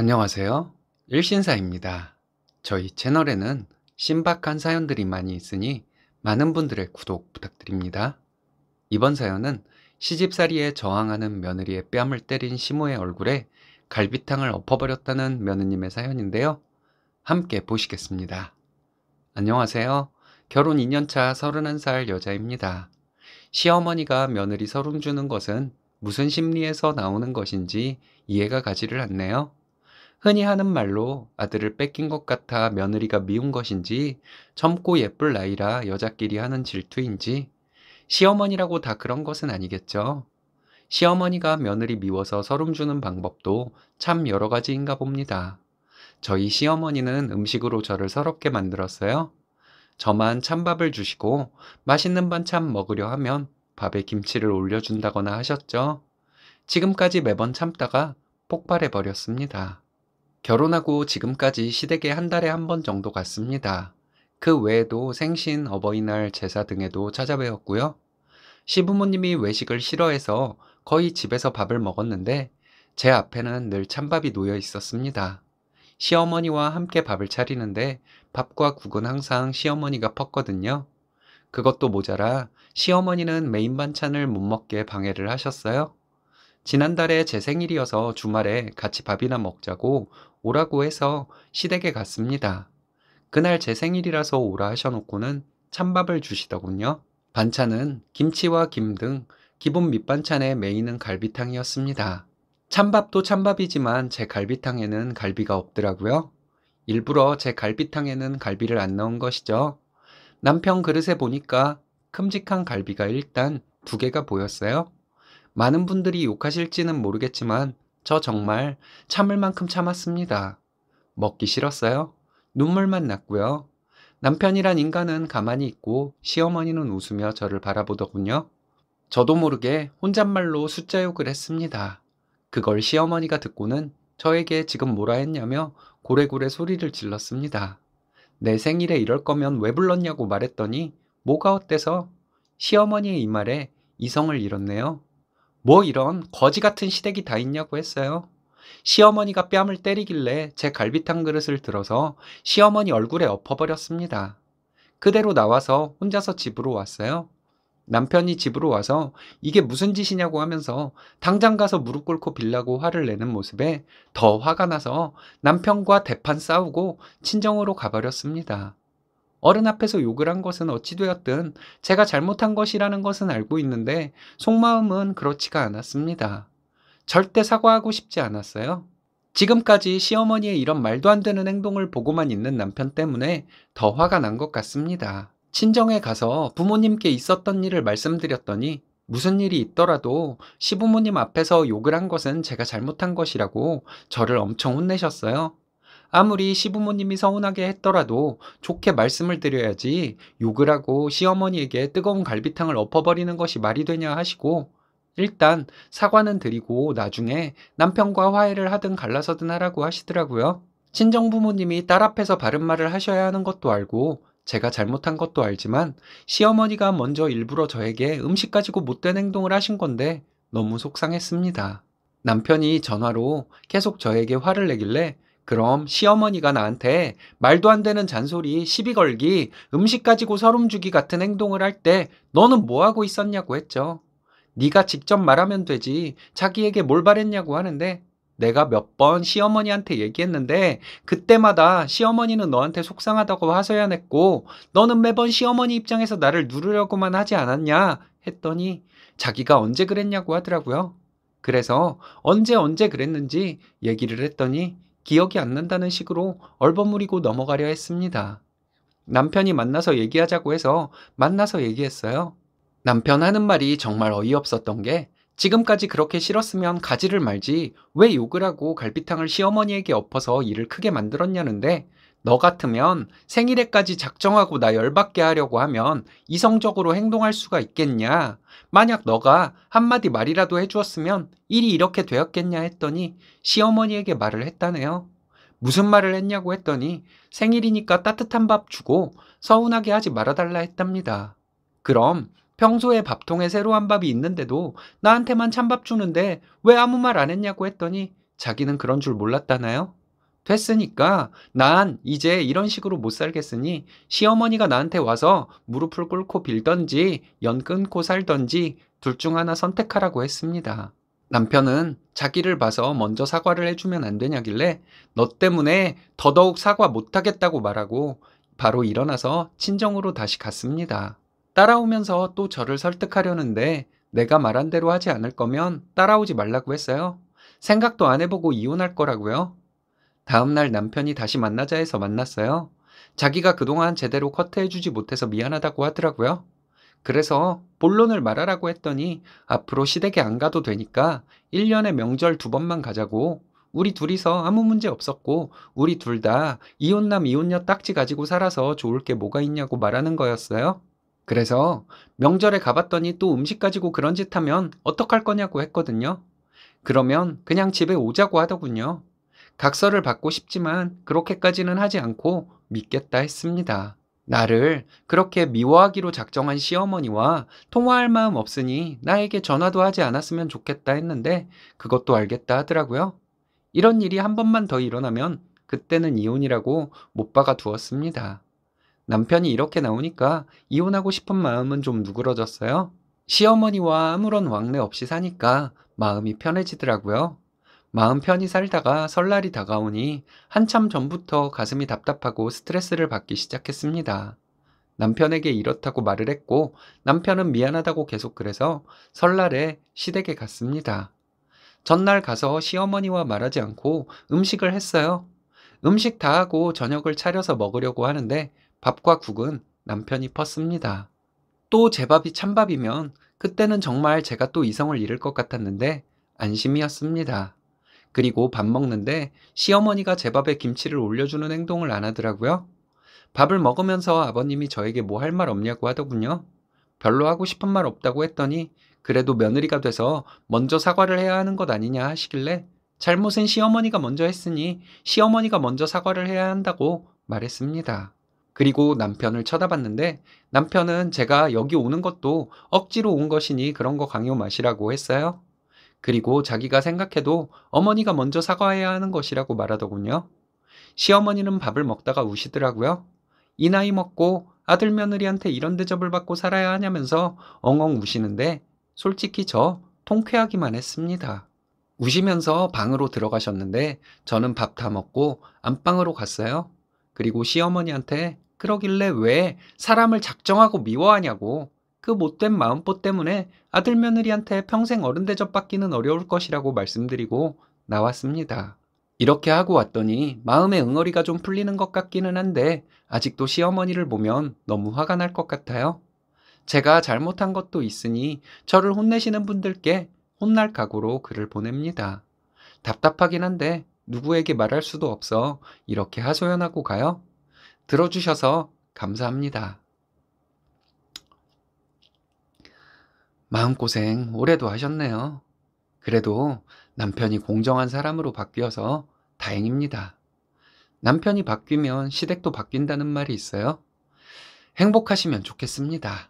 안녕하세요. 일신사입니다. 저희 채널에는 신박한 사연들이 많이 있으니 많은 분들의 구독 부탁드립니다. 이번 사연은 시집살이에 저항하는 며느리의 뺨을 때린 시모의 얼굴에 갈비탕을 엎어버렸다는 며느님의 사연인데요. 함께 보시겠습니다. 안녕하세요. 결혼 2년차 31살 여자입니다. 시어머니가 며느리 서름 주는 것은 무슨 심리에서 나오는 것인지 이해가 가지를 않네요. 흔히 하는 말로 아들을 뺏긴 것 같아 며느리가 미운 것인지 젊고 예쁠 나이라 여자끼리 하는 질투인지 시어머니라고 다 그런 것은 아니겠죠. 시어머니가 며느리 미워서 서름 주는 방법도 참 여러 가지인가 봅니다. 저희 시어머니는 음식으로 저를 서럽게 만들었어요. 저만 찬밥을 주시고 맛있는 반찬 먹으려 하면 밥에 김치를 올려준다거나 하셨죠. 지금까지 매번 참다가 폭발해버렸습니다. 결혼하고 지금까지 시댁에 한 달에 한 번 정도 갔습니다. 그 외에도 생신, 어버이날, 제사 등에도 찾아뵈었고요. 시부모님이 외식을 싫어해서 거의 집에서 밥을 먹었는데 제 앞에는 늘 찬밥이 놓여 있었습니다. 시어머니와 함께 밥을 차리는데 밥과 국은 항상 시어머니가 펐거든요. 그것도 모자라 시어머니는 메인 반찬을 못 먹게 방해를 하셨어요. 지난달에 제 생일이어서 주말에 같이 밥이나 먹자고 오라고 해서 시댁에 갔습니다. 그날 제 생일이라서 오라 하셔놓고는 찬밥을 주시더군요. 반찬은 김치와 김 등 기본 밑반찬의 메인은 갈비탕이었습니다. 찬밥도 찬밥이지만 제 갈비탕에는 갈비가 없더라고요. 일부러 제 갈비탕에는 갈비를 안 넣은 것이죠. 남편 그릇에 보니까 큼직한 갈비가 일단 두 개가 보였어요. 많은 분들이 욕하실지는 모르겠지만 저 정말 참을 만큼 참았습니다. 먹기 싫었어요. 눈물만 났고요. 남편이란 인간은 가만히 있고 시어머니는 웃으며 저를 바라보더군요. 저도 모르게 혼잣말로 숫자 욕을 했습니다. 그걸 시어머니가 듣고는 저에게 지금 뭐라 했냐며 고래고래 소리를 질렀습니다. 내 생일에 이럴 거면 왜 불렀냐고 말했더니 뭐가 어때서 시어머니의 이 말에 이성을 잃었네요. 뭐 이런 거지 같은 시댁이 다 있냐고 했어요. 시어머니가 뺨을 때리길래 제 갈비탕 그릇을 들어서 시어머니 얼굴에 엎어버렸습니다. 그대로 나와서 혼자서 집으로 왔어요. 남편이 집으로 와서 이게 무슨 짓이냐고 하면서 당장 가서 무릎 꿇고 빌라고 화를 내는 모습에 더 화가 나서 남편과 대판 싸우고 친정으로 가버렸습니다. 어른 앞에서 욕을 한 것은 어찌되었든 제가 잘못한 것이라는 것은 알고 있는데 속마음은 그렇지가 않았습니다. 절대 사과하고 싶지 않았어요. 지금까지 시어머니의 이런 말도 안 되는 행동을 보고만 있는 남편 때문에 더 화가 난 것 같습니다. 친정에 가서 부모님께 있었던 일을 말씀드렸더니 무슨 일이 있더라도 시부모님 앞에서 욕을 한 것은 제가 잘못한 것이라고 저를 엄청 혼내셨어요. 아무리 시부모님이 서운하게 했더라도 좋게 말씀을 드려야지 욕을 하고 시어머니에게 뜨거운 갈비탕을 엎어버리는 것이 말이 되냐 하시고 일단 사과는 드리고 나중에 남편과 화해를 하든 갈라서든 하라고 하시더라고요. 친정 부모님이 딸 앞에서 바른 말을 하셔야 하는 것도 알고 제가 잘못한 것도 알지만 시어머니가 먼저 일부러 저에게 음식 가지고 못된 행동을 하신 건데 너무 속상했습니다. 남편이 전화로 계속 저에게 화를 내길래 그럼 시어머니가 나한테 말도 안 되는 잔소리, 시비 걸기, 음식 가지고 서름 주기 같은 행동을 할 때 너는 뭐 하고 있었냐고 했죠. 네가 직접 말하면 되지 자기에게 뭘 바랬냐고 하는데 내가 몇 번 시어머니한테 얘기했는데 그때마다 시어머니는 너한테 속상하다고 하소연 했고 너는 매번 시어머니 입장에서 나를 누르려고만 하지 않았냐 했더니 자기가 언제 그랬냐고 하더라고요. 그래서 언제 언제 그랬는지 얘기를 했더니 기억이 안 난다는 식으로 얼버무리고 넘어가려 했습니다. 남편이 만나서 얘기하자고 해서 만나서 얘기했어요. 남편 하는 말이 정말 어이없었던 게 지금까지 그렇게 싫었으면 가지를 말지 왜 욕을 하고 갈비탕을 시어머니에게 엎어서 일을 크게 만들었냐는데 너 같으면 생일에까지 작정하고 나 열받게 하려고 하면 이성적으로 행동할 수가 있겠냐? 만약 너가 한마디 말이라도 해주었으면 일이 이렇게 되었겠냐 했더니 시어머니에게 말을 했다네요. 무슨 말을 했냐고 했더니 생일이니까 따뜻한 밥 주고 서운하게 하지 말아달라 했답니다. 그럼 평소에 밥통에 새로한 밥이 있는데도 나한테만 찬밥 주는데 왜 아무 말 안 했냐고 했더니 자기는 그런 줄 몰랐다나요? 됐으니까 난 이제 이런 식으로 못 살겠으니 시어머니가 나한테 와서 무릎을 꿇고 빌던지 연 끊고 살던지 둘 중 하나 선택하라고 했습니다. 남편은 자기를 봐서 먼저 사과를 해주면 안 되냐길래 너 때문에 더더욱 사과 못하겠다고 말하고 바로 일어나서 친정으로 다시 갔습니다. 따라오면서 또 저를 설득하려는데 내가 말한 대로 하지 않을 거면 따라오지 말라고 했어요. 생각도 안 해보고 이혼할 거라고요. 다음날 남편이 다시 만나자 해서 만났어요. 자기가 그동안 제대로 커트해주지 못해서 미안하다고 하더라고요. 그래서 본론을 말하라고 했더니 앞으로 시댁에 안 가도 되니까 1년에 명절 두 번만 가자고 우리 둘이서 아무 문제 없었고 우리 둘 다 이혼남 이혼녀 딱지 가지고 살아서 좋을 게 뭐가 있냐고 말하는 거였어요. 그래서 명절에 가봤더니 또 음식 가지고 그런 짓 하면 어떡할 거냐고 했거든요. 그러면 그냥 집에 오자고 하더군요. 각서를 받고 싶지만 그렇게까지는 하지 않고 믿겠다 했습니다. 나를 그렇게 미워하기로 작정한 시어머니와 통화할 마음 없으니 나에게 전화도 하지 않았으면 좋겠다 했는데 그것도 알겠다 하더라고요. 이런 일이 한 번만 더 일어나면 그때는 이혼이라고 못 박아 두었습니다. 남편이 이렇게 나오니까 이혼하고 싶은 마음은 좀 누그러졌어요. 시어머니와 아무런 왕래 없이 사니까 마음이 편해지더라고요. 마음 편히 살다가 설날이 다가오니 한참 전부터 가슴이 답답하고 스트레스를 받기 시작했습니다. 남편에게 이렇다고 말을 했고 남편은 미안하다고 계속 그래서 설날에 시댁에 갔습니다. 전날 가서 시어머니와 말하지 않고 음식을 했어요. 음식 다 하고 저녁을 차려서 먹으려고 하는데 밥과 국은 남편이 펐습니다. 또 제밥이 찬밥이면 그때는 정말 제가 또 이성을 잃을 것 같았는데 안심이었습니다. 그리고 밥 먹는데 시어머니가 제 밥에 김치를 올려주는 행동을 안 하더라고요. 밥을 먹으면서 아버님이 저에게 뭐 할 말 없냐고 하더군요. 별로 하고 싶은 말 없다고 했더니 그래도 며느리가 돼서 먼저 사과를 해야 하는 것 아니냐 하시길래 잘못은 시어머니가 먼저 했으니 시어머니가 먼저 사과를 해야 한다고 말했습니다. 그리고 남편을 쳐다봤는데 남편은 제가 여기 오는 것도 억지로 온 것이니 그런 거 강요 마시라고 했어요. 그리고 자기가 생각해도 어머니가 먼저 사과해야 하는 것이라고 말하더군요. 시어머니는 밥을 먹다가 우시더라고요. 이 나이 먹고 아들 며느리한테 이런 대접을 받고 살아야 하냐면서 엉엉 우시는데 솔직히 저 통쾌하기만 했습니다. 우시면서 방으로 들어가셨는데 저는 밥 다 먹고 안방으로 갔어요. 그리고 시어머니한테 그러길래 왜 사람을 작정하고 미워하냐고 그 못된 마음보 때문에 아들 며느리한테 평생 어른 대접받기는 어려울 것이라고 말씀드리고 나왔습니다. 이렇게 하고 왔더니 마음의 응어리가 좀 풀리는 것 같기는 한데 아직도 시어머니를 보면 너무 화가 날 것 같아요. 제가 잘못한 것도 있으니 저를 혼내시는 분들께 혼날 각오로 글을 보냅니다. 답답하긴 한데 누구에게 말할 수도 없어 이렇게 하소연하고 가요. 들어주셔서 감사합니다. 마음고생 오래도 하셨네요. 그래도 남편이 공정한 사람으로 바뀌어서 다행입니다. 남편이 바뀌면 시댁도 바뀐다는 말이 있어요. 행복하시면 좋겠습니다.